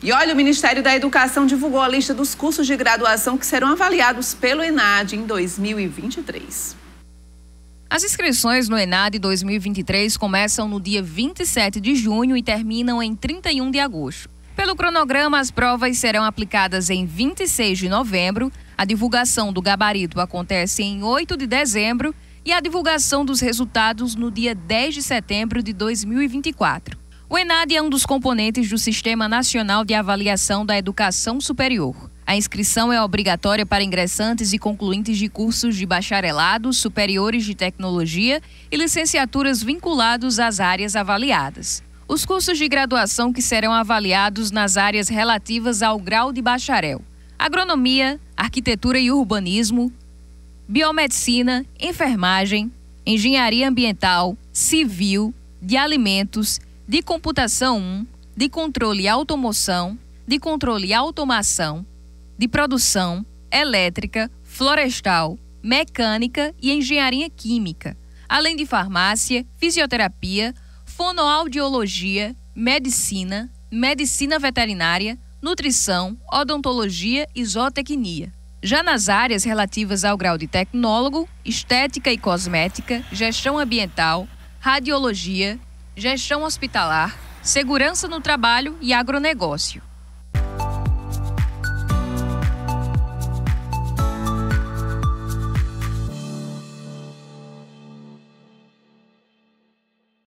E olha, o Ministério da Educação divulgou a lista dos cursos de graduação que serão avaliados pelo ENAD em 2023. As inscrições no ENAD 2023 começam no dia 27 de junho e terminam em 31 de agosto. Pelo cronograma, as provas serão aplicadas em 26 de novembro, a divulgação do gabarito acontece em 8 de dezembro e a divulgação dos resultados no dia 10 de setembro de 2024. O ENAD é um dos componentes do Sistema Nacional de Avaliação da Educação Superior. A inscrição é obrigatória para ingressantes e concluintes de cursos de bacharelado, superiores de tecnologia e licenciaturas vinculados às áreas avaliadas. Os cursos de graduação que serão avaliados nas áreas relativas ao grau de bacharel: agronomia, arquitetura e urbanismo, biomedicina, enfermagem, engenharia ambiental, civil, de alimentos, de computação 1, de controle e automoção, de controle e automação, de produção, elétrica, florestal, mecânica e engenharia química, além de farmácia, fisioterapia, fonoaudiologia, medicina, medicina veterinária, nutrição, odontologia e zootecnia. Já nas áreas relativas ao grau de tecnólogo, estética e cosmética, gestão ambiental, radiologia, gestão hospitalar, segurança no trabalho e agronegócio.